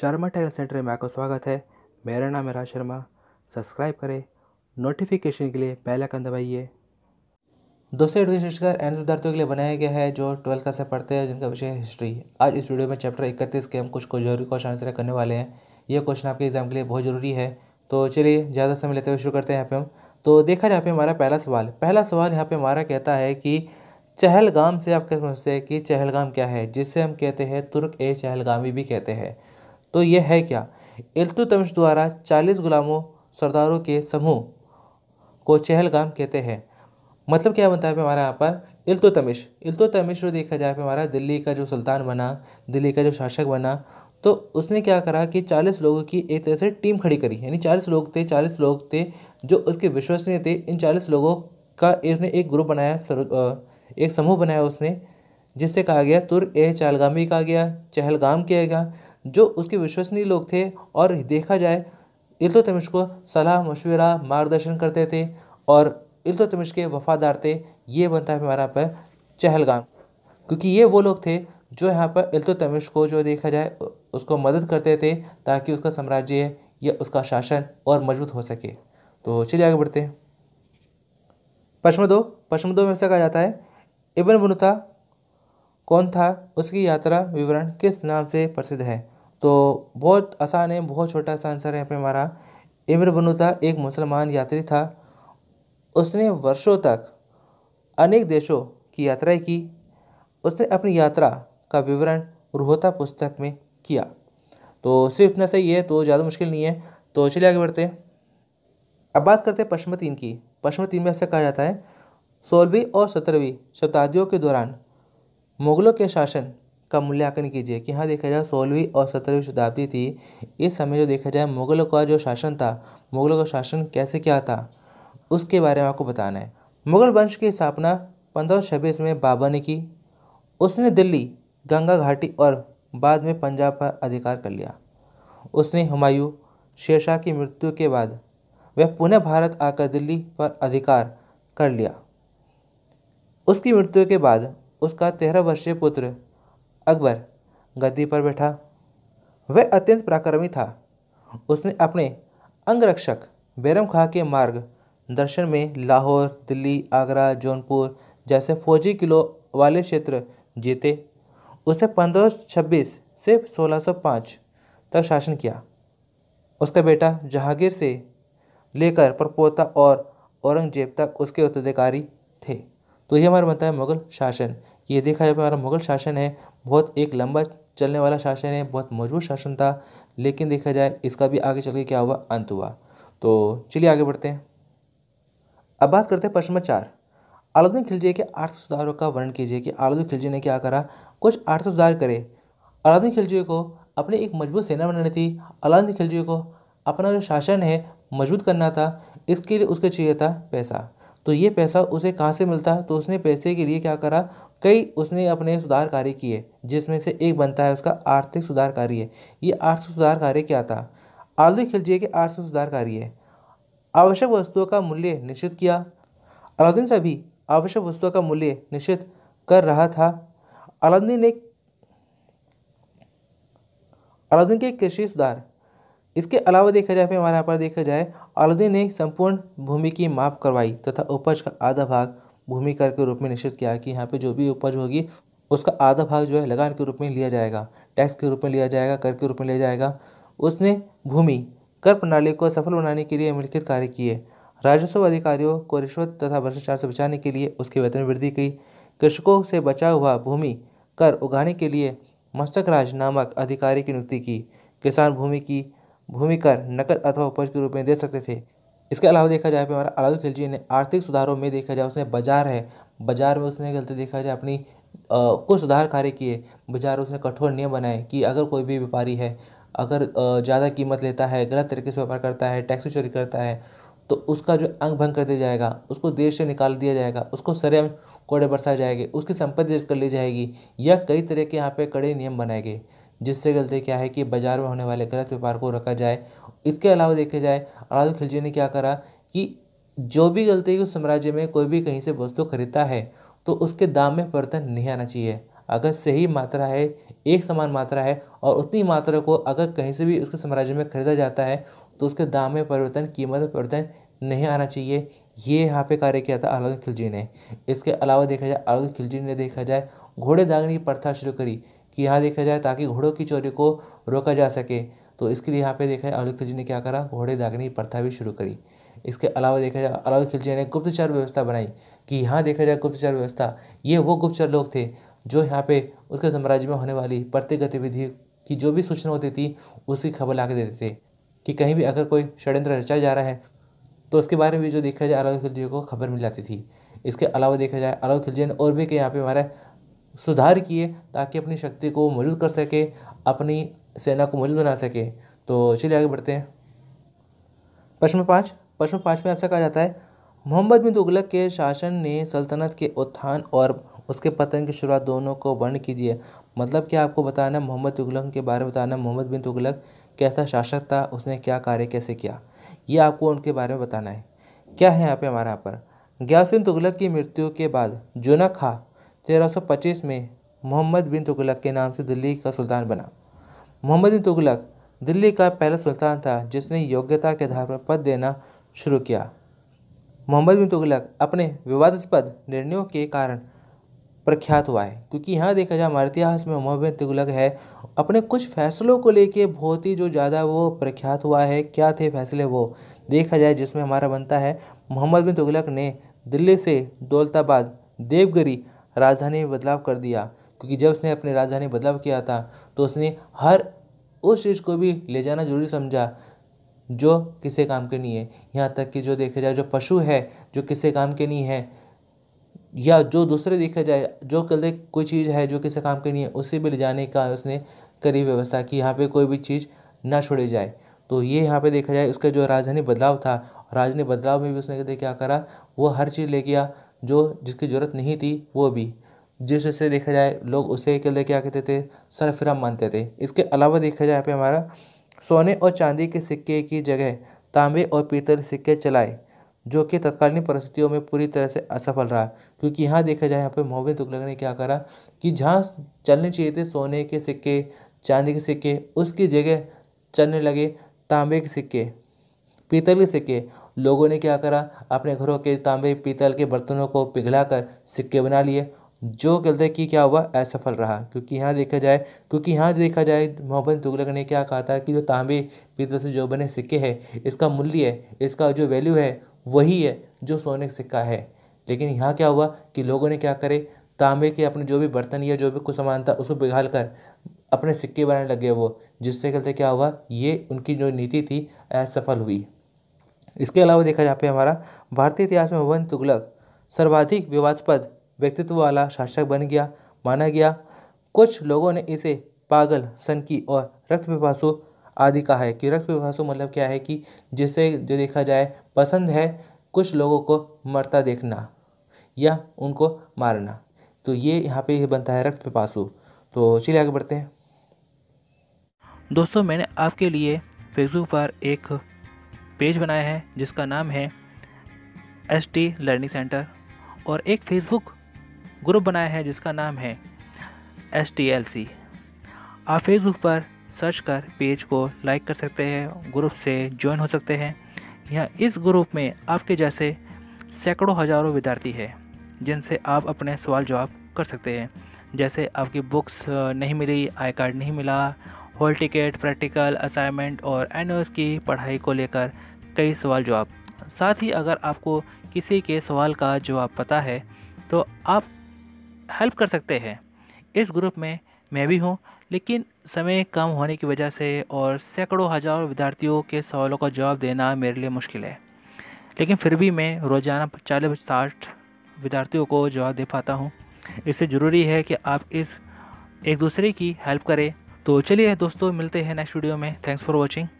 Sharma tell centre में आपका स्वागत है मेरा नाम है राज शर्मा सब्सक्राइब करें नोटिफिकेशन के लिए पहले आइकन दबाइए दोस्तों एडुकेशन हिस्ट्री एन विद्यार्थियों के लिए बनाया गया है जो ट्वेल्थ क्लास से पढ़ते हैं जिनका विषय है हिस्ट्री आज इस वीडियो में चैप्टर इकतीस के हम कुछ जरूरी क्वेश्चन आंसर करने वाले हैं ये क्वेश्चन आपके एग्जाम के लिए बहुत ज़रूरी है तो चलिए ज़्यादा समय लेते हुए शुरू करते हैं यहाँ पे हम तो देखा जहाँ पे हमारा पहला सवाल पहला सवाल यहाँ पे हमारा कहता है कि चहलगाम से आप क्या समझते हैं कि चहलगाम क्या है जिससे हम कहते हैं तुर्क ए चहलगामी भी कहते हैं तो यह है क्या इल्तुतमिश द्वारा चालीस गुलामों सरदारों के समूह को चहलगाम कहते हैं मतलब क्या बनता है हमारे यहाँ पर इल्तुतमिश इल्तुतमिश जो देखा जाए हमारा दिल्ली का जो सुल्तान बना दिल्ली का जो शासक बना तो उसने क्या करा कि चालीस लोगों की एक तरह से टीम खड़ी करी यानी चालीस लोग थे चालीस लोग थे जो उसके विश्वसनीय थे इन चालीस लोगों का इसने एक ग्रुप बनाया एक समूह बनाया उसने जिससे कहा गया तुर ए चहलगामी कहा गया चहलगाम किया गया जो उसके विश्वसनीय लोग थे और देखा जाए इल्तुतमिश को सलाह मशवरा मार्गदर्शन करते थे और इल्तुतमिश के वफ़ादार थे ये बनता है हमारा पर चहलगाम क्योंकि ये वो लोग थे जो यहाँ पर इल्तुतमिश को जो देखा जाए उसको मदद करते थे ताकि उसका साम्राज्य या उसका शासन और मजबूत हो सके तो चलिए आगे बढ़ते हैं पश्चिम दो दो में ऐसा कहा जाता है इबन बनुता कौन था उसकी यात्रा विवरण किस नाम से प्रसिद्ध है तो बहुत आसान है बहुत छोटा सा आंसर है यहाँ पे हमारा इब्न बनुता एक मुसलमान यात्री था उसने वर्षों तक अनेक देशों की यात्राएं की उसने अपनी यात्रा का विवरण रोहता पुस्तक में किया तो सिर्फ इतना सही है तो ज़्यादा मुश्किल नहीं है तो चलिए आगे बढ़ते अब बात करते हैं पश्चिम तीन की पश्चिम तीन में ऐसा कहा जाता है सोलहवीं और सत्रहवीं शताब्दियों के दौरान मुगलों के शासन का मूल्यांकन कीजिए कि यहाँ देखा जाए सोलहवीं और सत्रहवीं शताब्दी थी इस समय जो देखा जाए मुगलों का जो शासन था मुगलों का शासन कैसे क्या था उसके बारे में आपको बताना है मुगल वंश की स्थापना पंद्रह छब्बीस में बाबा ने की उसने दिल्ली गंगा घाटी और बाद में पंजाब पर अधिकार कर लिया उसने हुमायूं शेरशाह की मृत्यु के बाद वह पुनः भारत आकर दिल्ली पर अधिकार कर लिया उसकी मृत्यु के बाद उसका तेरह वर्षीय पुत्र अकबर गद्दी पर बैठा वह अत्यंत पराक्रमी था उसने अपने अंगरक्षक बैरम खां के मार्ग दर्शन में लाहौर दिल्ली आगरा जौनपुर जैसे फौजी किलो वाले क्षेत्र जीते उसे छब्बीस से 1605 तक शासन किया उसका बेटा जहांगीर से लेकर परपोता और औरंगजेब तक उसके उत्तराधिकारी थे तो ये हमारा बनता है मुगल शासन ये देखा जाए तो हमारा मुगल शासन है बहुत एक लंबा चलने वाला शासन है बहुत मजबूत शासन था लेकिन देखा जाए इसका भी आगे चल के क्या हुआ अंत हुआ तो चलिए आगे बढ़ते हैं अब बात करते हैं प्रश्न चार आलाउद्दीन खिलजी के आर्थिक सुधारों का वर्णन कीजिए कि आलाउद्दीन खिलजी ने क्या करा कुछ आर्थिक सुधार करे अलाउद्दीन खिलजी को अपनी एक मजबूत सेना बनानी थी अलाउद्दीन खिलजी को अपना जो शासन है मजबूत करना था इसके लिए उसके चाहिए था पैसा तो ये पैसा उसे कहाँ से मिलता तो उसने पैसे के लिए क्या करा कई उसने अपने सुधार कार्य किए जिसमें से एक बनता है उसका आर्थिक सुधार कार्य ये आर्थिक सुधार कार्य क्या था आलोदी खिलजिए के आर्थिक सुधार कार्य आवश्यक वस्तुओं का मूल्य निश्चित किया अलाउद्दीन सभी आवश्यक वस्तुओं का मूल्य निश्चित कर रहा था अलाउद्दीन ने अलाउद्दीन के कृषि सुधार इसके अलावा देखा जाए हमारे यहाँ पर देखा जाए अलाउद्दीन ने संपूर्ण भूमि की माप करवाई तथा उपज का आधा भाग भूमि कर के रूप में निश्चित किया कि यहाँ पे जो भी उपज होगी उसका आधा भाग जो है लगान के रूप में लिया जाएगा टैक्स के रूप में लिया जाएगा कर के रूप में लिया जाएगा उसने भूमि कर प्रणाली को सफल बनाने के लिए निम्नलिखित कार्य किए राजस्व अधिकारियों को रिश्वत तथा भ्रष्टाचार से बचाने के लिए उसके वेतन वृद्धि की कृषकों से बचा हुआ भूमि कर उगाने के लिए मस्तक राज नामक अधिकारी की नियुक्ति की किसान भूमि की भूमि कर नकद अथवा उपज के रूप में दे सकते थे इसके अलावा देखा जाए हमारा अलाउद्दीन खिलजी ने आर्थिक सुधारों में देखा जाए उसने बाजार है बाजार में उसने गलती देखा जाए अपनी कुछ सुधार कार्य किए बाजार उसने कठोर नियम बनाए कि अगर कोई भी व्यापारी है अगर ज़्यादा कीमत लेता है गलत तरीके से व्यापार करता है टैक्सी चोरी करता है तो उसका जो अंग भंग कर दिया जाएगा उसको देश से निकाल दिया जाएगा उसको सरेम कोड़े बरसाए जाएंगे उसकी संपत्ति कर ली जाएगी या कई तरह के यहाँ पे कड़े नियम बनाए गए जिससे गलती क्या है कि बाज़ार में होने वाले गलत व्यापार को रखा जाए इसके अलावा देखा जाए अलाउद्दीन खिलजी ने क्या करा कि जो भी गलती उस साम्राज्य में कोई भी कहीं से वस्तु खरीदता है तो उसके दाम में परिवर्तन नहीं आना चाहिए अगर सही मात्रा है एक समान मात्रा है और उतनी मात्रा को अगर कहीं से भी उसके साम्राज्य में खरीदा जाता है तो उसके दाम में परिवर्तन कीमत में परिवर्तन नहीं आना चाहिए ये यहाँ पे कार्य किया था अलाउद्दीन खिलजी ने इसके अलावा देखा जाए अलाउद्दीन खिलजी ने देखा जाए घोड़े दागने की प्रथा शुरू करी कि यहाँ देखा जाए ताकि घोड़ों की चोरी को रोका जा सके तो इसके लिए यहाँ पे देखा जाए अलवी खिलजी ने क्या करा घोड़े दागने की प्रथा भी शुरू करी इसके अलावा देखा जाए अलवी खिलजी ने गुप्तचर व्यवस्था बनाई कि यहाँ देखा जाए गुप्तचर व्यवस्था ये वो गुप्तचर लोग थे जो यहाँ पे उसके साम्राज्य में होने वाली प्रत्येक गतिविधि की जो भी सूचना होती थी उसकी खबर ला के देते थे कि कहीं भी अगर कोई षड्यंत्र रचा जा रहा है तो उसके बारे में भी जो देखा जाए अलवी खिलजी को खबर मिल जाती थी इसके अलावा देखा जाए अलवी खिलजी ने और भी कई यहाँ पे हमारे सुधार किए ताकि अपनी शक्ति को मजबूत कर सके अपनी सेना को मजबूत बना सके तो चलिए आगे बढ़ते हैं प्रश्न पाँच प्रश्न पाँच में आपसे कहा जाता है मोहम्मद बिन तुगलक के शासन ने सल्तनत के उत्थान और उसके पतन की शुरुआत दोनों को वर्ण कीजिए मतलब कि आपको बताना मोहम्मद तुगलक के बारे में बताना मोहम्मद बिन तुगलक कैसा शासक था उसने क्या कार्य कैसे किया ये आपको उनके बारे में बताना है क्या है यहाँ पे हमारे यहाँ पर गयासुन तुगलक की मृत्यु के बाद जुना खा 1325 में मोहम्मद बिन तुगलक के नाम से दिल्ली का सुल्तान बना मोहम्मद बिन तुगलक दिल्ली का पहला सुल्तान था जिसने योग्यता के आधार पर पद देना शुरू किया मोहम्मद बिन तुगलक अपने विवादास्पद निर्णयों के कारण प्रख्यात हुआ है क्योंकि यहाँ देखा जाए हमारे इतिहास में मोहम्मद बिन तुगलक है अपने कुछ फैसलों को लेके बहुत ही जो ज़्यादा वो प्रख्यात हुआ है क्या थे फैसले वो देखा जाए जिसमें हमारा बनता है मोहम्मद बिन तुगलक ने दिल्ली से दौलताबाद देवगिरी राजधानी में बदलाव कर दिया क्योंकि जब उसने अपने राजधानी बदलाव किया था तो उसने हर उस चीज़ को भी ले जाना जरूरी समझा जो किसे काम के नहीं है यहाँ तक कि जो देखा जाए जो पशु है जो किसे काम के नहीं है या जो दूसरे देखा जाए जो कल कोई चीज़ है जो किसे काम के नहीं है उसे भी ले जाने का उसने करी व्यवस्था कि यहाँ पे कोई भी चीज़ ना छोड़ी जाए तो ये यहाँ पे देखा जाए उसका जो राजधानी बदलाव था राजधानी बदलाव में भी उसने क्या करा वो हर चीज़ ले गया जो जिसकी ज़रूरत नहीं थी वो भी जिस वजह से देखा जाए लोग उसे के लिए क्या कहते थे सरफरा मानते थे इसके अलावा देखा जाए पे हमारा सोने और चांदी के सिक्के की जगह तांबे और पीतल सिक्के चलाए जो कि तत्कालीन परिस्थितियों में पूरी तरह से असफल रहा क्योंकि यहाँ देखा जाए यहाँ पे मोहम्मद तुगलक ने क्या करा कि जहाँ चलने चाहिए थे सोने के सिक्के चांदी के सिक्के उसकी जगह चलने लगे तांबे के सिक्के पीतल के सिक्के लोगों ने क्या करा अपने घरों के तांबे पीतल के बर्तनों को पिघलाकर सिक्के बना लिए जो कहते कि क्या हुआ असफल रहा क्योंकि यहाँ देखा जाए क्योंकि यहाँ देखा जाए मोहम्मद तुगलक ने क्या कहा था कि जो तांबे पीतल से जो बने सिक्के हैं इसका मूल्य है इसका जो वैल्यू है वही है जो सोने का सिक्का है लेकिन यहाँ क्या हुआ कि लोगों ने क्या करे तांबे के अपने जो भी बर्तन या जो भी कुछ सामान था उसको पिघाल कर अपने सिक्के बनाने लगे वो जिससे कहते क्या हुआ ये उनकी जो नीति थी असफल हुई इसके अलावा देखा जाए पे हमारा भारतीय इतिहास में वन तुगलक सर्वाधिक विवादस्पद व्यक्तित्व वाला शासक बन गया माना गया कुछ लोगों ने इसे पागल सनकी और रक्त पिपासु आदि कहा है कि रक्त पिपासु मतलब क्या है कि जिसे जो देखा जाए पसंद है कुछ लोगों को मरता देखना या उनको मारना तो ये यहाँ पे बनता है रक्त पिपासु तो चलिए आगे बढ़ते हैं दोस्तों मैंने आपके लिए फेसबुक पर एक पेज बनाया है जिसका नाम है एस टी लर्निंग सेंटर और एक फेसबुक ग्रुप बनाया है जिसका नाम है एस टी एल सी आप फेसबुक पर सर्च कर पेज को लाइक कर सकते हैं ग्रुप से ज्वाइन हो सकते हैं यहाँ इस ग्रुप में आपके जैसे सैकड़ों हज़ारों विद्यार्थी है जिनसे आप अपने सवाल जवाब कर सकते हैं जैसे आपकी बुक्स नहीं मिली आई कार्ड नहीं मिला हॉल टिकट प्रैक्टिकल असाइनमेंट और एन की पढ़ाई को लेकर कई सवाल जवाब साथ ही अगर आपको किसी के सवाल का जवाब पता है तो आप हेल्प कर सकते हैं इस ग्रुप में मैं भी हूँ लेकिन समय कम होने की वजह से और सैकड़ों हज़ारों विद्यार्थियों के सवालों का जवाब देना मेरे लिए मुश्किल है लेकिन फिर भी मैं रोज़ाना चालीस साठ विद्यार्थियों को जवाब दे पाता हूँ इससे ज़रूरी है कि आप इस एक दूसरे की हेल्प करें तो चलिए दोस्तों मिलते हैं नेक्स्ट वीडियो में थैंक्स फॉर वॉचिंग